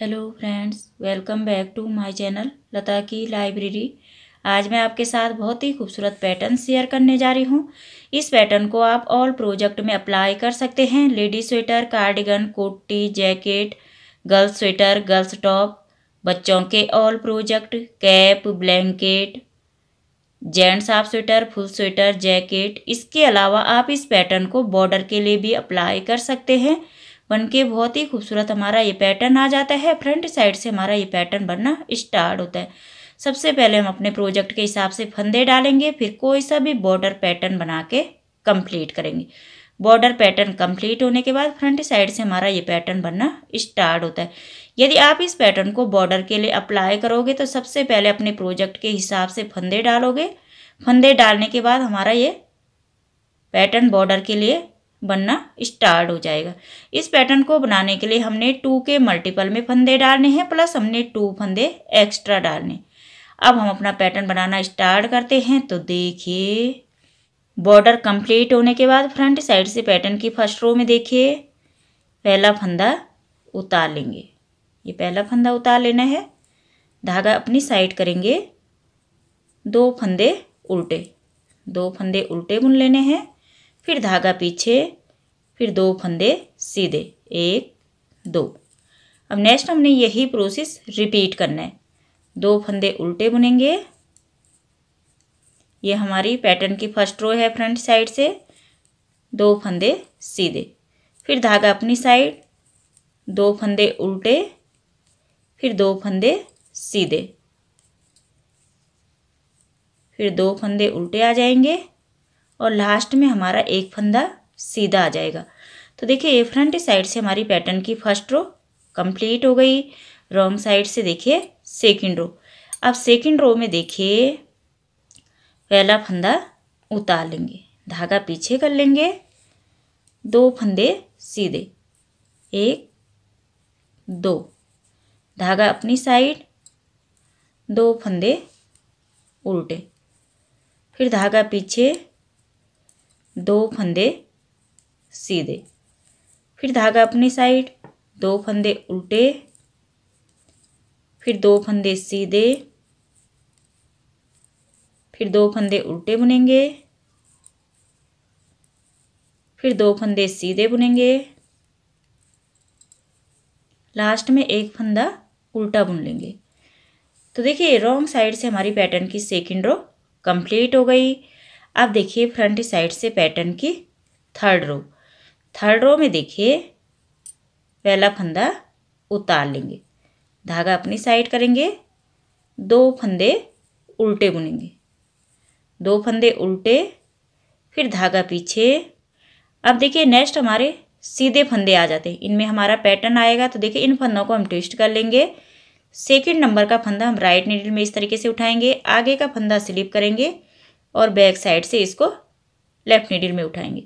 hello friends welcome back to my channel Lata की library आज मैं आपके साथ बहुत ही खूबसूरत पैटर्न शेयर करने जा रही हूँ इस पैटर्न को आप ऑल प्रोजेक्ट में अप्लाई कर सकते हैं लेडीज स्वेटर कार्डिगन कोटी jacket girls sweater girls top बच्चों के all project cap blanket gents half sweater full sweater jacket इसके अलावा आप इस पैटर्न को बॉर्डर के लिए भी अप्लाई कर सकते हैं बन के बहुत ही खूबसूरत हमारा ये पैटर्न आ जाता है फ्रंट साइड से हमारा ये पैटर्न बनना स्टार्ट होता है सबसे पहले हम अपने प्रोजेक्ट के हिसाब से फंदे डालेंगे फिर कोई सा भी बॉर्डर पैटर्न बना के कंप्लीट करेंगे बॉर्डर पैटर्न कंप्लीट होने के बाद फ्रंट साइड से हमारा ये पैटर्न बनना स्टार्ट होता है यदि आप इस पैटर्न को बॉर्डर के लिए अप्लाई करोगे तो सबसे पहले अपने प्रोजेक्ट के हिसाब से फंदे डालोगे फंदे डालने के बाद हमारा ये पैटर्न बॉर्डर के लिए बनना स्टार्ट हो जाएगा इस पैटर्न को बनाने के लिए हमने टू के मल्टीपल में फंदे डालने हैं प्लस हमने टू फंदे एक्स्ट्रा डालने अब हम अपना पैटर्न बनाना स्टार्ट करते हैं तो देखिए बॉर्डर कंप्लीट होने के बाद फ्रंट साइड से पैटर्न की फर्स्ट रो में देखिए पहला फंदा उतार लेंगे ये पहला फंदा उतार लेना है धागा अपनी साइड करेंगे दो फंदे उल्टे दो फंदे उल्टे बुन लेने हैं फिर धागा पीछे फिर दो फंदे सीधे एक दो अब नेक्स्ट हमने यही प्रोसेस रिपीट करना है दो फंदे उल्टे बुनेंगे ये हमारी पैटर्न की फर्स्ट रो है फ्रंट साइड से दो फंदे सीधे फिर धागा अपनी साइड दो फंदे उल्टे फिर दो फंदे सीधे फिर दो फंदे उल्टे आ जाएंगे और लास्ट में हमारा एक फंदा सीधा आ जाएगा तो देखिए ए फ्रंट साइड से हमारी पैटर्न की फर्स्ट रो कंप्लीट हो गई रॉन्ग साइड से देखिए सेकंड रो अब सेकंड रो में देखिए पहला फंदा उतार लेंगे धागा पीछे कर लेंगे दो फंदे सीधे एक दो धागा अपनी साइड दो फंदे उल्टे फिर धागा पीछे दो फंदे सीधे फिर धागा अपनी साइड दो फंदे उल्टे फिर दो फंदे सीधे फिर दो फंदे उल्टे बुनेंगे फिर दो फंदे सीधे बुनेंगे लास्ट में एक फंदा उल्टा बुन लेंगे तो देखिए रॉन्ग साइड से हमारी पैटर्न की सेकेंड रो कंप्लीट हो गई अब देखिए फ्रंट साइड से पैटर्न की थर्ड रो थर्ड रो में देखिए पहला फंदा उतार लेंगे धागा अपनी साइड करेंगे दो फंदे उल्टे बुनेंगे दो फंदे उल्टे फिर धागा पीछे अब देखिए नेक्स्ट हमारे सीधे फंदे आ जाते हैं इनमें हमारा पैटर्न आएगा तो देखिए इन फंदों को हम ट्विस्ट कर लेंगे सेकेंड नंबर का फंदा हम राइट नीडल में इस तरीके से उठाएंगे आगे का फंदा स्लिप करेंगे और बैक साइड से इसको लेफ्ट नीडल में उठाएंगे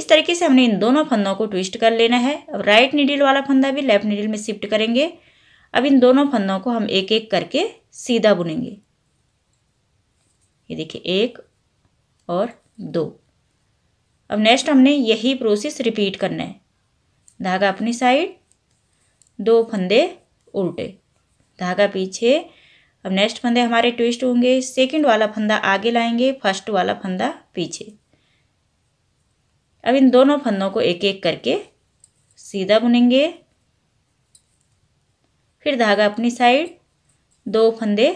इस तरीके से हमने इन दोनों फंदों को ट्विस्ट कर लेना है अब राइट नीडल वाला फंदा भी लेफ्ट नीडिल में शिफ्ट करेंगे अब इन दोनों फंदों को हम एक एक करके सीधा बुनेंगे ये देखिए एक और दो अब नेक्स्ट हमने यही प्रोसेस रिपीट करना है धागा अपनी साइड दो फंदे उल्टे धागा पीछे अब नेक्स्ट फंदे हमारे ट्विस्ट होंगे सेकंड वाला फंदा आगे लाएंगे फर्स्ट वाला फंदा पीछे अब इन दोनों फंदों को एक एक करके सीधा बुनेंगे फिर धागा अपनी साइड दो फंदे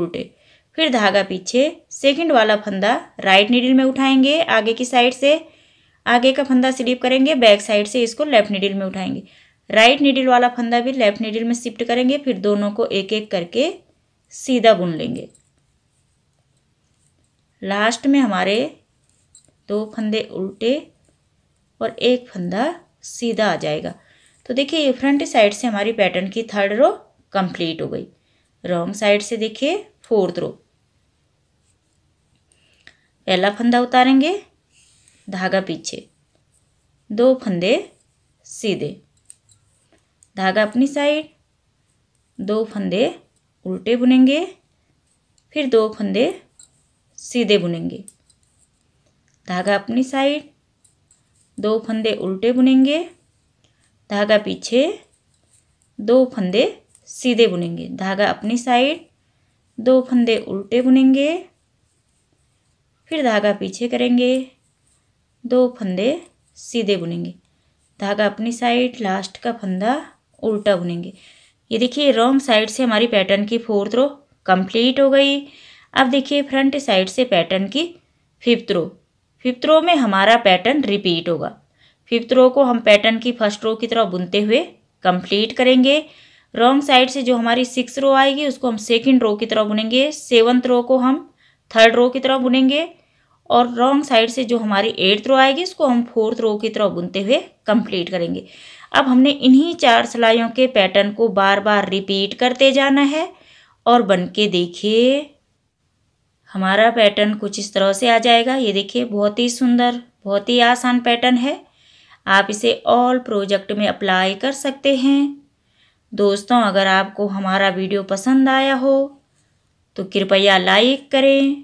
उल्टे फिर धागा पीछे सेकंड वाला फंदा राइट नीडल में उठाएंगे आगे की साइड से आगे का फंदा स्लिप करेंगे बैक साइड से इसको लेफ्ट नीडल में उठाएंगे राइट नीडल वाला फंदा भी लेफ्ट नीडल में शिफ्ट करेंगे फिर दोनों को एक एक करके सीधा बुन लेंगे लास्ट में हमारे दो फंदे उल्टे और एक फंदा सीधा आ जाएगा तो देखिए ये फ्रंट साइड से हमारी पैटर्न की थर्ड रो कंप्लीट हो गई रॉन्ग साइड से देखिए फोर्थ रो पहला फंदा उतारेंगे धागा पीछे दो फंदे सीधे धागा अपनी साइड दो फंदे उल्टे बुनेंगे फिर दो फंदे सीधे बुनेंगे धागा अपनी साइड दो फंदे उल्टे बुनेंगे धागा पीछे दो फंदे सीधे बुनेंगे धागा अपनी साइड दो फंदे उल्टे बुनेंगे फिर धागा पीछे करेंगे दो फंदे सीधे बुनेंगे धागा अपनी साइड लास्ट का फंदा उल्टा बुनेंगे ये देखिए रॉन्ग साइड से हमारी पैटर्न की फोर्थ रो कंप्लीट हो गई अब देखिए फ्रंट साइड से पैटर्न की फिफ्थ रो फिफ्थ रो में हमारा पैटर्न रिपीट होगा फिफ्थ रो को हम पैटर्न की फर्स्ट रो की तरह बुनते हुए कंप्लीट करेंगे रॉन्ग साइड से जो हमारी सिक्स रो आएगी उसको हम सेकेंड रो की तरह बुनेंगे सेवन्थ रो को हम थर्ड रो की तरह बुनेंगे और रॉन्ग साइड से जो हमारी एट्थ रो आएगी इसको हम फोर्थ रो की तरह बुनते हुए कंप्लीट करेंगे अब हमने इन्हीं चार सिलाइयों के पैटर्न को बार बार रिपीट करते जाना है और बन के देखिए हमारा पैटर्न कुछ इस तरह से आ जाएगा ये देखिए बहुत ही सुंदर बहुत ही आसान पैटर्न है आप इसे ऑल प्रोजेक्ट में अप्लाई कर सकते हैं दोस्तों अगर आपको हमारा वीडियो पसंद आया हो तो कृपया लाइक करें